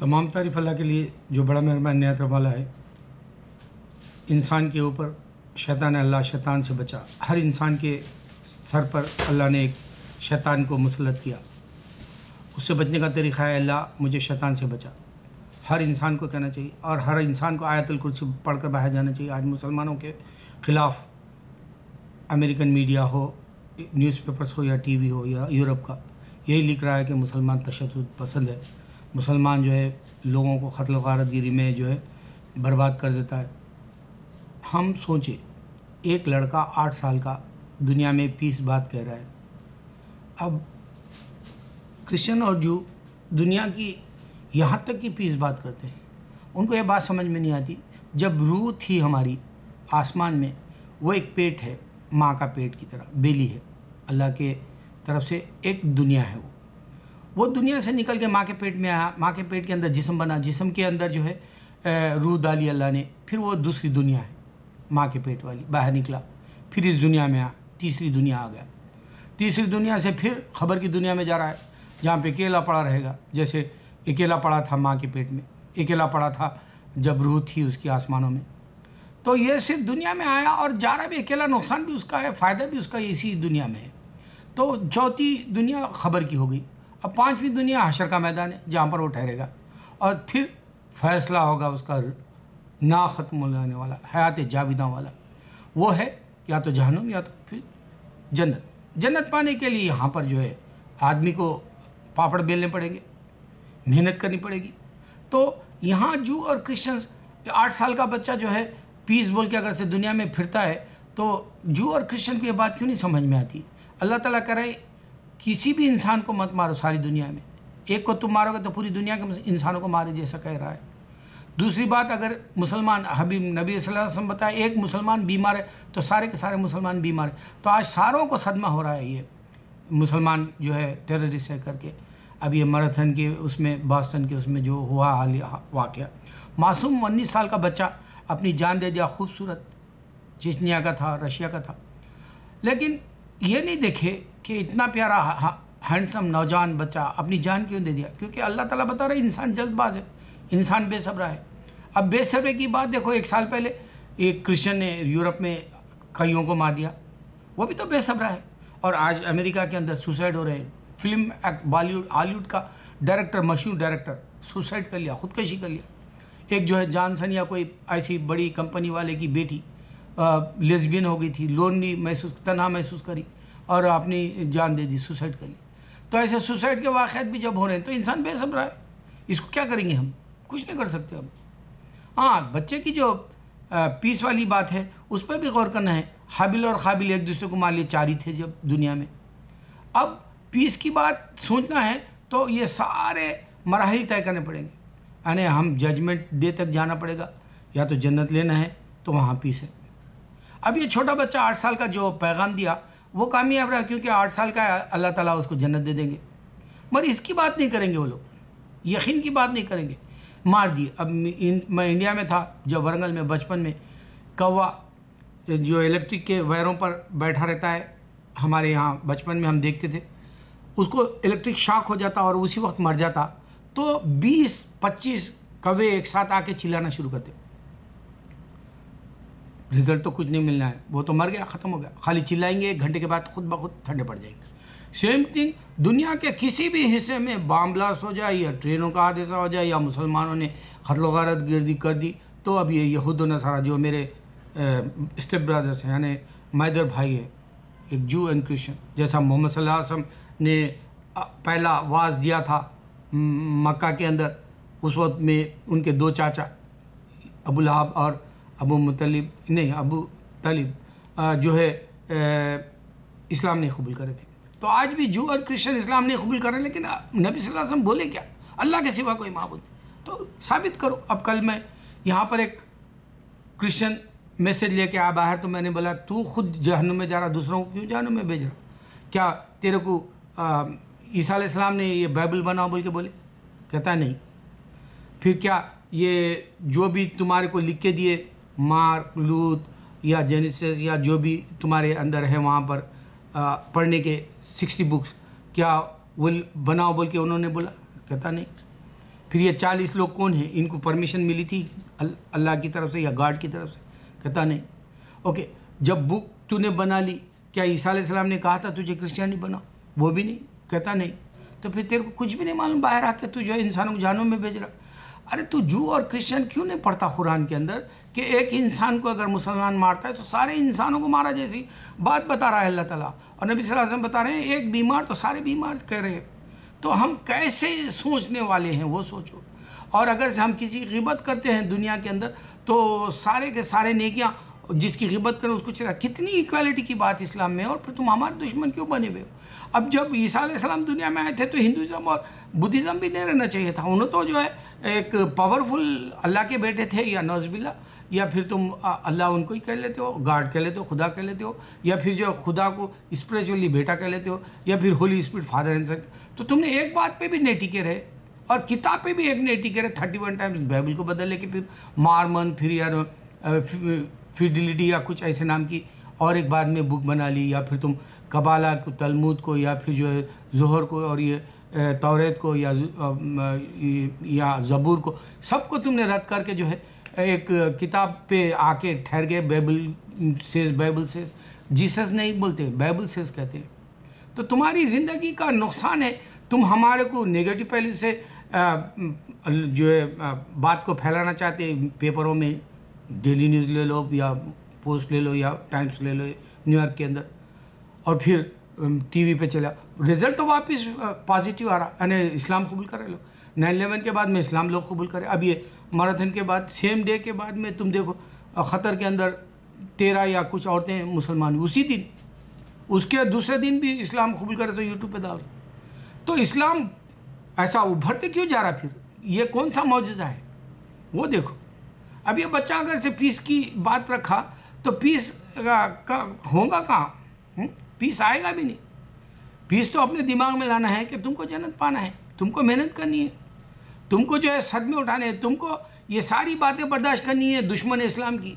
तमाम तारीफ अल्लाह के लिए जो बड़ा मेहरबान नयात वाला है इंसान के ऊपर शैतान अल्लाह शैतान से बचा हर इंसान के सर पर अल्लाह ने एक शैतान को मुसलत किया उससे बचने का तरीक़ा है अल्लाह मुझे शैतान से बचा हर इंसान को कहना चाहिए और हर इंसान को आयतल कुर्सी पढ़ कर बाहर जाना चाहिए आज मुसलमानों के ख़िलाफ़ अमेरिकन मीडिया हो न्यूज़पेपर्स हो या टीवी हो या यूरोप का यही लिख रहा है कि मुसलमान तशद पसंद है मुसलमान जो है लोगों को खतल वारतगिरी में जो है बर्बाद कर देता है हम सोचें एक लड़का आठ साल का दुनिया में पीस बात कह रहा है अब क्रिश्चियन और जू दुनिया की यहाँ तक की पीस बात करते हैं उनको यह बात समझ में नहीं आती जब रूह थी हमारी आसमान में वो एक पेट है माँ का पेट की तरह बेली है अल्लाह के तरफ से एक दुनिया है वो वो दुनिया से निकल के माँ के पेट में आया माँ के पेट के अंदर जिसम बना जिसम के अंदर जो है रूह डाली अल्लाह ने फिर वो दूसरी दुनिया है माँ के पेट वाली बाहर निकला फिर इस दुनिया में आ तीसरी दुनिया आ गया तीसरी दुनिया से फिर खबर की दुनिया में जा रहा है जहाँ पे अकेला पड़ा रहेगा जैसे अकेला पड़ा था माँ के पेट में अकेला पड़ा था जब रूह थी उसकी आसमानों में तो ये सिर्फ दुनिया में आया और जा रहा भी अकेला नुकसान भी उसका है फ़ायदा भी उसका इसी दुनिया में है तो चौथी दुनिया खबर की हो गई अब पांचवी दुनिया हशर का मैदान है जहाँ पर वो ठहरेगा और फिर फैसला होगा उसका ना ख़त्म हो जाने वाला हयात जाविदा वाला वो है या तो जहनुम या तो फिर जन्नत जन्नत पाने के लिए यहाँ पर जो है आदमी को पापड़ बेलने पड़ेंगे मेहनत करनी पड़ेगी तो यहाँ जू और क्रिश्चन आठ साल का बच्चा जो है पीस बोल के अगर से दुनिया में फिरता है तो जू और क्रिश्चन को ये बात क्यों नहीं समझ में आती अल्लाह ताला कह रहे किसी भी इंसान को मत मारो सारी दुनिया में एक को तुम मारोगे तो पूरी दुनिया के इंसानों को मारे जैसा कह रहा है दूसरी बात अगर मुसलमान हबीब नबी वसल्लम बताया एक मुसलमान बीमार है तो सारे के सारे मुसलमान बीमार है तो आज सारों को सदमा हो रहा है ये मुसलमान जो है टेररिस्ट है करके अब ये मैराथन के उसमें बॉस्टन के उसमें जो हुआ हाल वाक़ मासूम उन्नीस साल का बच्चा अपनी जान दे दिया खूबसूरत चिचनिया का था रशिया का था लेकिन ये नहीं देखे कि इतना प्यारा हैंडसम नौजवान बच्चा अपनी जान क्यों दे दिया क्योंकि अल्लाह ताला बता रहा है इंसान जल्दबाज है इंसान बेसब्रा है अब बेसब्रे की बात देखो एक साल पहले एक क्रिश्चियन ने यूरोप में कईयों को मार दिया वो भी तो बेसब्रा है और आज अमेरिका के अंदर सुसाइड हो रहे हैं फिल्म एक्ट बॉलीवुड हॉलीवुड का डायरेक्टर मशहूर डायरेक्टर सुसाइड कर लिया खुदकशी कर लिया एक जो है जानसन या कोई ऐसी बड़ी कंपनी वाले की बेटी लेजबियन हो गई थी लोनली महसूस तनहा महसूस करी और अपनी जान दे दी सुसाइड कर ली तो ऐसे सुसाइड के वाक़ भी जब हो रहे हैं तो इंसान बेसम रहा है इसको क्या करेंगे हम कुछ नहीं कर सकते हम हाँ बच्चे की जो पीस वाली बात है उस पर भी गौर करना है हाबिल और काबिल एक दूसरे को मान लिए चारी थे जब दुनिया में अब पीस की बात सोचना है तो ये सारे मराहल तय करने पड़ेंगे यानी हम जजमेंट डे तक जाना पड़ेगा या तो जन्नत लेना है तो वहाँ पीस है अब ये छोटा बच्चा आठ साल का जो पैगाम दिया वो कामयाब रहा क्योंकि आठ साल का अल्लाह ताला उसको जन्नत दे देंगे मगर इसकी बात नहीं करेंगे वो लोग यकीन की बात नहीं करेंगे मार दिए अब इन, मैं इंडिया में था जब वरंगल में बचपन में कौवा जो इलेक्ट्रिक के वायरों पर बैठा रहता है हमारे यहाँ बचपन में हम देखते थे उसको इलेक्ट्रिक शॉक हो जाता और उसी वक्त मर जाता तो 20-25 कौवे एक साथ आके चिल्लाना शुरू करते रिजल्ट तो कुछ नहीं मिलना है वो तो मर गया ख़त्म हो गया खाली चिल्लाएंगे एक घंटे के बाद खुद ब खुद ठंडे पड़ जाएंगे सेम थिंग दुनिया के किसी भी हिस्से में बम ब्लास्ट हो जाए या ट्रेनों का हादसा हो जाए या मुसलमानों ने खतलो गारत गर्दी कर दी तो अब ये यहूद नसारा जो मेरे स्टेप ब्रदर्स हैं यानी मैदर भाई है एक जू एंड क्रिश्चन जैसा मोहम्मद सल्लम ने पहला वाज दिया था मक्का के अंदर उस वक्त में उनके दो चाचा अबुलहाब और अबू मुतलिब नहीं अबू तलिब जो है इस्लाम नहीं कबूल करे थे तो आज भी जू और क्रिश्चियन इस्लाम नहीं कबूल कर रहे लेकिन नबी सल्लल्लाहु अलैहि वसल्लम बोले क्या अल्लाह के सिवा कोई महबूद तो साबित करो अब कल मैं यहाँ पर एक क्रिश्चियन मैसेज लेके आ बाहर तो मैंने बोला तू खुद जहन में जा रहा दूसरों को क्यों जहन में भेज रहा क्या तेरे को ईसा इस्लाम ने ये बाइबल बनाओ बोल के बोले कहता नहीं फिर क्या ये जो भी तुम्हारे को लिख के दिए मार्क लूत या जेनिसिस या जो भी तुम्हारे अंदर है वहाँ पर आ, पढ़ने के सिक्सटी बुक्स क्या वो बनाओ बोल के उन्होंने बोला कहता नहीं फिर ये चालीस लोग कौन हैं इनको परमिशन मिली थी अल्लाह की तरफ से या गार्ड की तरफ से कहता नहीं ओके जब बुक तूने बना ली क्या ईसा सलाम ने कहा था तुझे क्रिश्चियनी बनाओ वो भी नहीं कहता नहीं तो फिर तेरे को कुछ भी नहीं मालूम बाहर आके तू जो है इंसानों को जानों में भेज रहा अरे तू जू और क्रिश्चियन क्यों नहीं पढ़ता कुरान के अंदर कि एक इंसान को अगर मुसलमान मारता है तो सारे इंसानों को मारा जैसी बात बता रहा है अल्लाह ताला और नबी सल्लल्लाहु अलैहि वसल्लम बता रहे हैं एक बीमार तो सारे बीमार कह रहे हैं तो हम कैसे सोचने वाले हैं वो सोचो और अगर हम किसी गिबत करते हैं दुनिया के अंदर तो सारे के सारे नेकियाँ जिसकी गिबत करें उसको चला कितनी इक्वालिटी की बात इस्लाम में है और फिर तुम हमारे दुश्मन क्यों बने हुए हो अब जब ईसा दुनिया में आए थे तो हिंदुज़म और बुद्धिज़्म भी नहीं रहना चाहिए था उन्हें तो जो है एक पावरफुल अल्लाह के बेटे थे या नौजबिल्ला या फिर तुम अल्लाह उनको ही कह लेते हो गार्ड कह लेते हो खुदा कह लेते हो या फिर जो खुदा को स्पिरिचुअली बेटा कह लेते हो या फिर Holy Spirit Father and Son तो तुमने एक बात पे भी नेटिके टिके रहे और किताब पे भी एक नेटिके रहे थर्टी वन टाइम्स बाइबल को बदल लेके फिर मारमन फिर यार फिडिलिटी या कुछ ऐसे नाम की और एक बाद में बुक बना ली या फिर तुम कबाला को तलमूद को या फिर जो है जहर को और ये तौरेत को या या ज़बूर को सबको तुमने रद्द करके जो है एक किताब पे आके ठहर गए बाइबल से बाइबल से जीसस नहीं बोलते बाइबल से कहते हैं तो तुम्हारी ज़िंदगी का नुकसान है तुम हमारे को नेगेटिव पहलू से जो है बात को फैलाना चाहते पेपरों में डेली न्यूज़ ले लो या पोस्ट ले लो या टाइम्स ले लो न्यूयॉर्क के अंदर और फिर टीवी पे चला रिजल्ट तो वापस पॉजिटिव आ रहा यानी इस्लाम कबूल करे लोग नाइन इलेवन के बाद में इस्लाम लोग कबूल करे अब ये मैराथन के बाद सेम डे के बाद में तुम देखो ख़तर के अंदर तेरह या कुछ औरतें मुसलमान उसी दिन उसके दूसरे दिन भी इस्लाम कबूल करे तो यूट्यूब पर डाल तो इस्लाम ऐसा उभरते क्यों जा रहा फिर ये कौन सा मुआजा है वो देखो अब ये बच्चा अगर से पीस की बात रखा तो पीस का, का होगा कहाँ हम्म? पीस आएगा भी नहीं पीस तो अपने दिमाग में लाना है कि तुमको जन्नत पाना है तुमको मेहनत करनी है तुमको जो है सदमे उठाने हैं तुमको ये सारी बातें बर्दाश्त करनी है दुश्मन इस्लाम की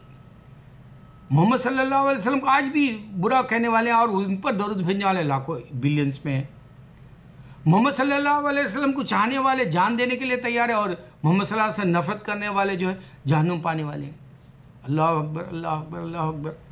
मोहम्मद सल्लल्लाहु अलैहि वसल्लम को आज भी बुरा कहने वाले हैं और उन पर दरुद भेजने वाले लाखों बिलियंस में हैं मोहम्मद सल्लल्लाहु अलैहि वसल्लम को चाहने वाले जान देने के लिए तैयार है और मोहम्मद सल्लल्लाहु अलैहि वसल्लम नफरत करने वाले जो है जहनुम पाने वाले हैं अल्लाह अकबर अल्लाह अकबर अल्लाह अकबर